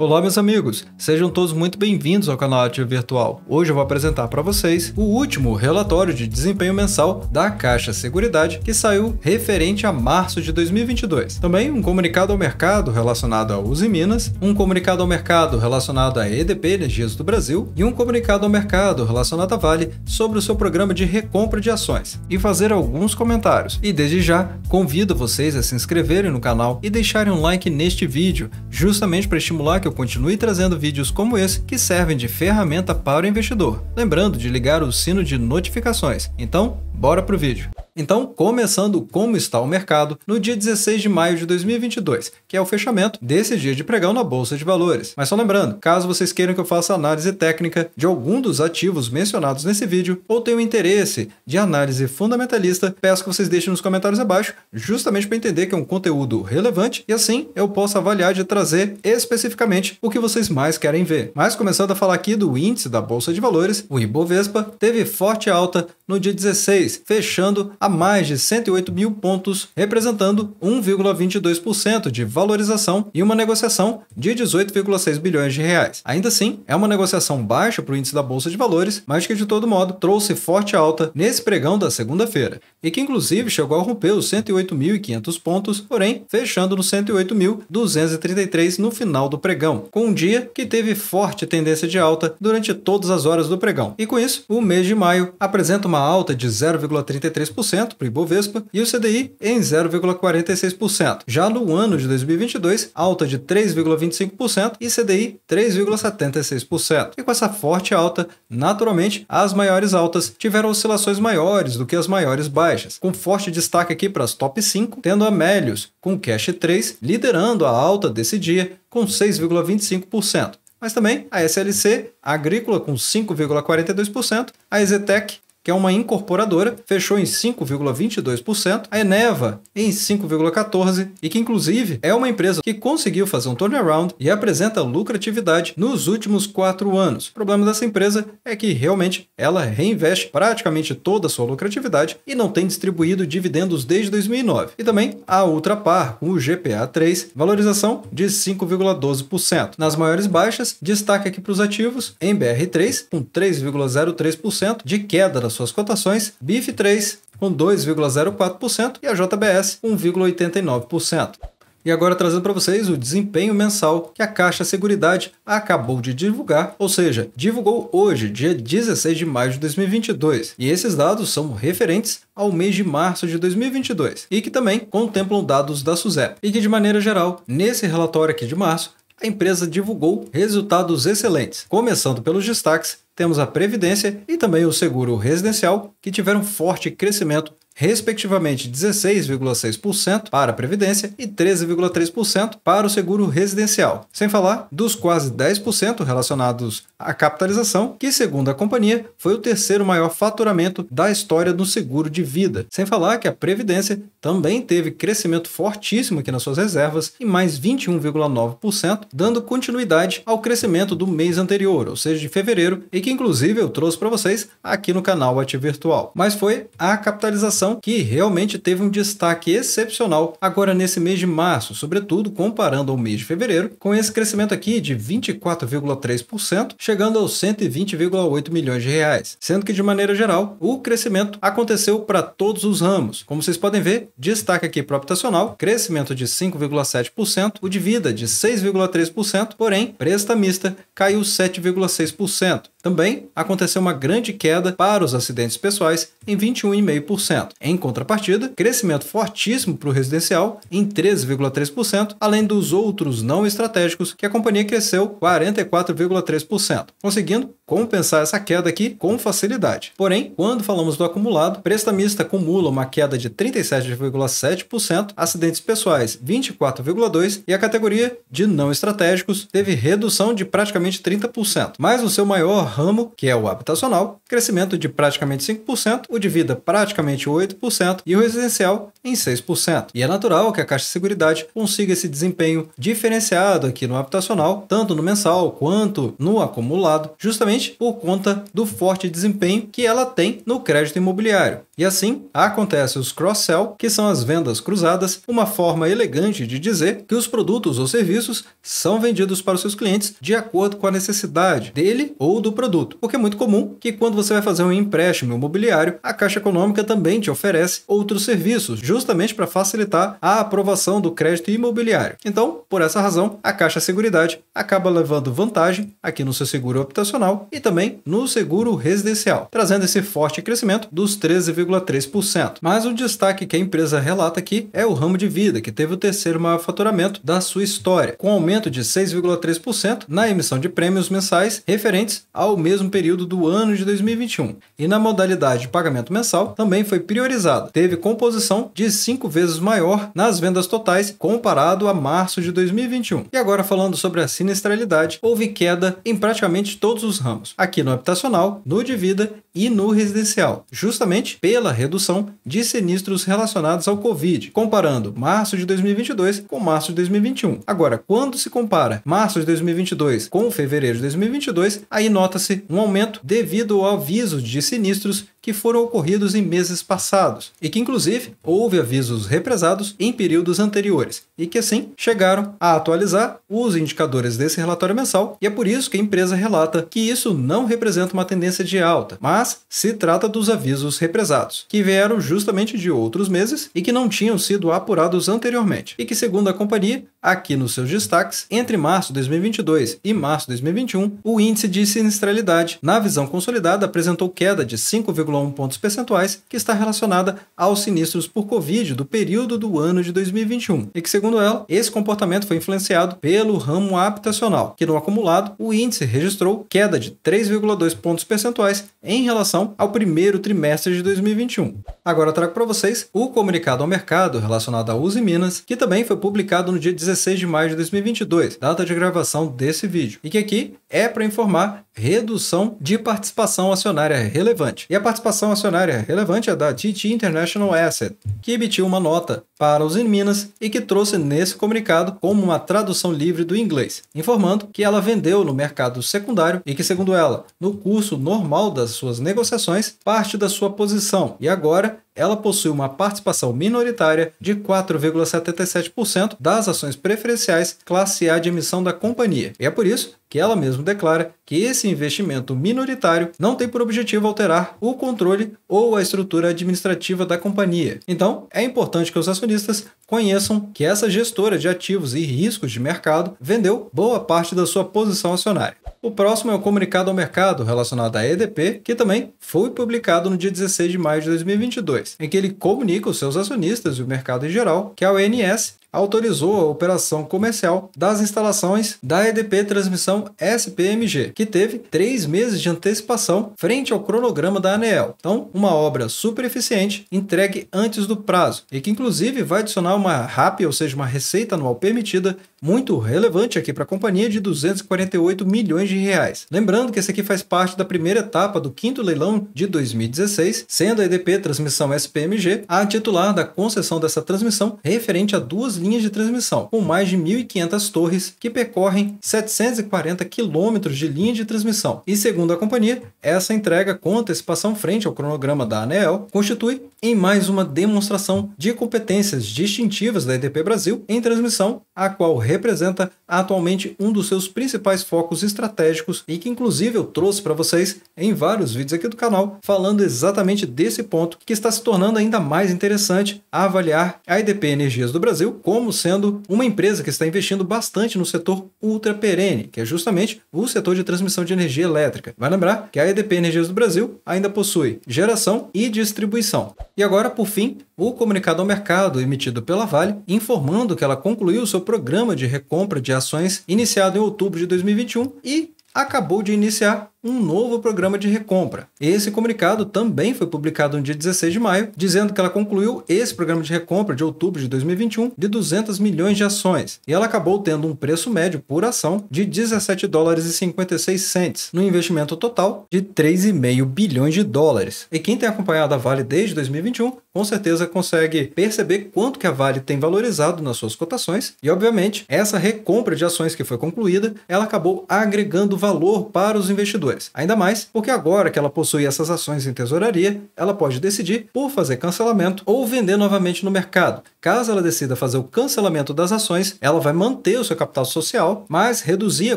Olá, meus amigos! Sejam todos muito bem-vindos ao canal Ativo Virtual. Hoje eu vou apresentar para vocês o último relatório de desempenho mensal da Caixa Seguridade que saiu referente a março de 2022. Também um comunicado ao mercado relacionado à Uzi Minas, um comunicado ao mercado relacionado à EDP Energias do Brasil e um comunicado ao mercado relacionado à Vale sobre o seu programa de recompra de ações e fazer alguns comentários. E desde já, convido vocês a se inscreverem no canal e deixarem um like neste vídeo, justamente para estimular que eu continue trazendo vídeos como esse que servem de ferramenta para o investidor. Lembrando de ligar o sino de notificações. Então, bora pro vídeo. Então, começando como está o mercado no dia 16 de maio de 2022, que é o fechamento desse dia de pregão na bolsa de valores. Mas só lembrando, caso vocês queiram que eu faça análise técnica de algum dos ativos mencionados nesse vídeo ou tenham interesse de análise fundamentalista, peço que vocês deixem nos comentários abaixo, justamente para entender que é um conteúdo relevante e assim eu posso avaliar de trazer especificamente o que vocês mais querem ver. Mas começando a falar aqui do índice da bolsa de valores, o Ibovespa teve forte alta no dia 16, fechando a mais de 108 mil pontos, representando 1,22% de valorização e uma negociação de 18,6 bilhões de reais. Ainda assim, é uma negociação baixa para o índice da Bolsa de Valores, mas que de todo modo trouxe forte alta nesse pregão da segunda-feira, e que inclusive chegou a romper os 108.500 pontos, porém fechando no 108.233 no final do pregão, com um dia que teve forte tendência de alta durante todas as horas do pregão. E com isso, o mês de maio apresenta uma alta de 0,33% para o Ibovespa e o CDI em 0,46%. Já no ano de 2022, alta de 3,25% e CDI 3,76%. E com essa forte alta, naturalmente, as maiores altas tiveram oscilações maiores do que as maiores baixas, com forte destaque aqui para as top 5, tendo a Melius com Cash 3 liderando a alta desse dia com 6,25%. Mas também a SLC, a Agrícola com 5,42%, a EZTEC que é uma incorporadora, fechou em 5,22%, a Eneva em 5,14% e que, inclusive, é uma empresa que conseguiu fazer um turnaround e apresenta lucratividade nos últimos quatro anos. O problema dessa empresa é que realmente ela reinveste praticamente toda a sua lucratividade e não tem distribuído dividendos desde 2009. E também a Ultrapar, com o GPA3, valorização de 5,12%. Nas maiores baixas, destaque aqui para os ativos em BR3, com 3,03% de queda da das suas cotações, BIF3 com 2,04% e a JBS 1,89%. E agora trazendo para vocês o desempenho mensal que a Caixa Seguridade acabou de divulgar, ou seja, divulgou hoje, dia 16 de maio de 2022. E esses dados são referentes ao mês de março de 2022 e que também contemplam dados da SUSEP. E que de maneira geral, nesse relatório aqui de março, a empresa divulgou resultados excelentes, começando pelos destaques temos a Previdência e também o Seguro Residencial, que tiveram forte crescimento, respectivamente 16,6% para a Previdência e 13,3% para o Seguro Residencial. Sem falar dos quase 10% relacionados à capitalização, que, segundo a companhia, foi o terceiro maior faturamento da história do seguro de vida. Sem falar que a Previdência também teve crescimento fortíssimo aqui nas suas reservas, em mais 21,9%, dando continuidade ao crescimento do mês anterior, ou seja, de fevereiro, e que inclusive eu trouxe para vocês aqui no canal Ativo Virtual. Mas foi a capitalização que realmente teve um destaque excepcional agora nesse mês de março, sobretudo comparando ao mês de fevereiro, com esse crescimento aqui de 24,3%, chegando aos 120,8 milhões de reais, sendo que de maneira geral o crescimento aconteceu para todos os ramos. Como vocês podem ver, destaque aqui para o habitacional, crescimento de 5,7%, o de vida de 6,3%, porém, prestamista caiu 7,6%. Também aconteceu uma grande queda para os acidentes pessoais em 21,5%. Em contrapartida, crescimento fortíssimo para o residencial em 13,3%, além dos outros não estratégicos que a companhia cresceu 44,3%, conseguindo compensar essa queda aqui com facilidade. Porém, quando falamos do acumulado, prestamista acumula uma queda de 37 4,7%, acidentes pessoais 24,2% e a categoria de não estratégicos teve redução de praticamente 30%. Mas o seu maior ramo, que é o habitacional, crescimento de praticamente 5%, o de vida praticamente 8% e o residencial em 6%. E é natural que a Caixa de Seguridade consiga esse desempenho diferenciado aqui no habitacional, tanto no mensal quanto no acumulado, justamente por conta do forte desempenho que ela tem no crédito imobiliário. E assim acontece os cross-sell, que são as vendas cruzadas, uma forma elegante de dizer que os produtos ou serviços são vendidos para os seus clientes de acordo com a necessidade dele ou do produto. Porque é muito comum que quando você vai fazer um empréstimo imobiliário, a Caixa Econômica também te oferece outros serviços, justamente para facilitar a aprovação do crédito imobiliário. Então, por essa razão, a Caixa Seguridade acaba levando vantagem aqui no seu seguro habitacional e também no seguro residencial, trazendo esse forte crescimento dos 13,5 2,3%. Mas o destaque que a empresa relata aqui é o ramo de vida, que teve o terceiro maior faturamento da sua história, com aumento de 6,3% na emissão de prêmios mensais referentes ao mesmo período do ano de 2021. E na modalidade de pagamento mensal também foi priorizada. Teve composição de 5 vezes maior nas vendas totais comparado a março de 2021. E agora falando sobre a sinistralidade, houve queda em praticamente todos os ramos. Aqui no habitacional, no de vida e no residencial, justamente pela redução de sinistros relacionados ao Covid, comparando março de 2022 com março de 2021. Agora, quando se compara março de 2022 com fevereiro de 2022, aí nota-se um aumento devido ao aviso de sinistros que foram ocorridos em meses passados e que, inclusive, houve avisos represados em períodos anteriores e que, assim, chegaram a atualizar os indicadores desse relatório mensal e é por isso que a empresa relata que isso não representa uma tendência de alta, mas se trata dos avisos represados, que vieram justamente de outros meses e que não tinham sido apurados anteriormente e que, segundo a companhia, aqui nos seus destaques, entre março de 2022 e março de 2021, o índice de sinistralidade, na visão consolidada, apresentou queda de 5,5 0,1 pontos percentuais, que está relacionada aos sinistros por Covid do período do ano de 2021, e que, segundo ela, esse comportamento foi influenciado pelo ramo habitacional, que no acumulado o índice registrou queda de 3,2 pontos percentuais em relação ao primeiro trimestre de 2021. Agora trago para vocês o comunicado ao mercado relacionado à Uzi Minas, que também foi publicado no dia 16 de maio de 2022, data de gravação desse vídeo, e que aqui é para informar redução de participação acionária relevante. E a participação acionária relevante é da TT International Asset, que emitiu uma nota para os Minas e que trouxe nesse comunicado como uma tradução livre do inglês, informando que ela vendeu no mercado secundário e que, segundo ela, no curso normal das suas negociações, parte da sua posição e agora ela possui uma participação minoritária de 4,77% das ações preferenciais classe A de emissão da companhia. E é por isso que ela mesma declara que esse investimento minoritário não tem por objetivo alterar o controle ou a estrutura administrativa da companhia. Então, é importante que os acionistas conheçam que essa gestora de ativos e riscos de mercado vendeu boa parte da sua posição acionária. O próximo é o comunicado ao mercado relacionado à EDP, que também foi publicado no dia 16 de maio de 2022, em que ele comunica aos seus acionistas e o mercado em geral que a ONS autorizou a operação comercial das instalações da EDP Transmissão SPMG, que teve três meses de antecipação frente ao cronograma da ANEEL. Então, uma obra super eficiente, entregue antes do prazo e que inclusive vai adicionar uma RAP, ou seja, uma receita anual permitida, muito relevante aqui para a companhia de 248 milhões de reais. Lembrando que esse aqui faz parte da primeira etapa do quinto leilão de 2016, sendo a EDP Transmissão SPMG a titular da concessão dessa transmissão referente a duas linhas de transmissão, com mais de 1.500 torres que percorrem 740 quilômetros de linha de transmissão. E segundo a companhia, essa entrega com antecipação frente ao cronograma da ANEEL constitui em mais uma demonstração de competências distintivas da EDP Brasil em transmissão, a qual representa atualmente um dos seus principais focos estratégicos e que inclusive eu trouxe para vocês em vários vídeos aqui do canal falando exatamente desse ponto que está se tornando ainda mais interessante avaliar a IDP Energias do Brasil como sendo uma empresa que está investindo bastante no setor ultra perene, que é justamente o setor de transmissão de energia elétrica. Vai lembrar que a EDP Energias do Brasil ainda possui geração e distribuição. E agora, por fim, o comunicado ao mercado emitido pela Vale informando que ela concluiu seu programa de de recompra de ações iniciado em outubro de 2021 e acabou de iniciar um novo programa de recompra. Esse comunicado também foi publicado no dia 16 de maio, dizendo que ela concluiu esse programa de recompra de outubro de 2021 de 200 milhões de ações, e ela acabou tendo um preço médio por ação de 17 dólares e 56 cents, no investimento total de 3,5 bilhões de dólares. E quem tem acompanhado a Vale desde 2021, com certeza consegue perceber quanto que a Vale tem valorizado nas suas cotações, e obviamente, essa recompra de ações que foi concluída, ela acabou agregando valor para os investidores dólares. Ainda mais porque agora que ela possui essas ações em tesouraria, ela pode decidir por fazer cancelamento ou vender novamente no mercado. Caso ela decida fazer o cancelamento das ações, ela vai manter o seu capital social, mas reduzir a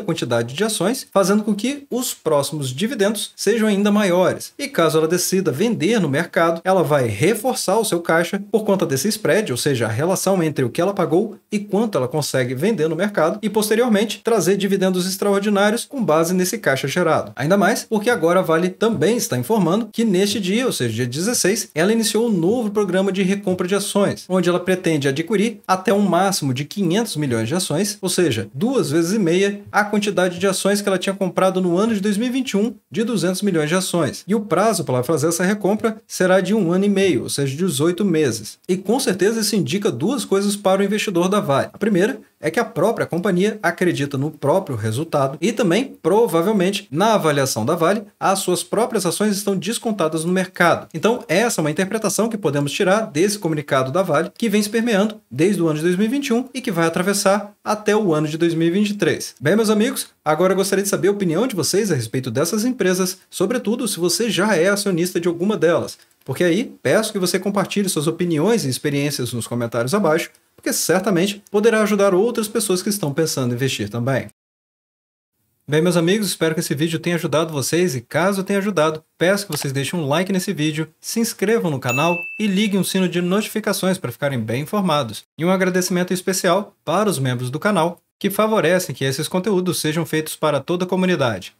quantidade de ações, fazendo com que os próximos dividendos sejam ainda maiores. E caso ela decida vender no mercado, ela vai reforçar o seu caixa por conta desse spread, ou seja, a relação entre o que ela pagou e quanto ela consegue vender no mercado, e posteriormente trazer dividendos extraordinários com base nesse caixa gerado. Ainda mais porque agora a Vale também está informando que neste dia, ou seja, dia 16, ela iniciou um novo programa de recompra de ações, onde ela pretende adquirir até um máximo de 500 milhões de ações, ou seja, duas vezes e meia a quantidade de ações que ela tinha comprado no ano de 2021 de 200 milhões de ações. E o prazo para ela fazer essa recompra será de um ano e meio, ou seja, 18 meses. E com certeza isso indica duas coisas para o investidor da Vale. A primeira é que a própria companhia acredita no próprio resultado e também, provavelmente, na avaliação da Vale, as suas próprias ações estão descontadas no mercado. Então, essa é uma interpretação que podemos tirar desse comunicado da Vale, que vem se permeando desde o ano de 2021 e que vai atravessar até o ano de 2023. Bem, meus amigos, agora eu gostaria de saber a opinião de vocês a respeito dessas empresas, sobretudo se você já é acionista de alguma delas. Porque aí, peço que você compartilhe suas opiniões e experiências nos comentários abaixo porque certamente poderá ajudar outras pessoas que estão pensando em investir também. Bem, meus amigos, espero que esse vídeo tenha ajudado vocês e caso tenha ajudado, peço que vocês deixem um like nesse vídeo, se inscrevam no canal e liguem o sino de notificações para ficarem bem informados. E um agradecimento especial para os membros do canal que favorecem que esses conteúdos sejam feitos para toda a comunidade.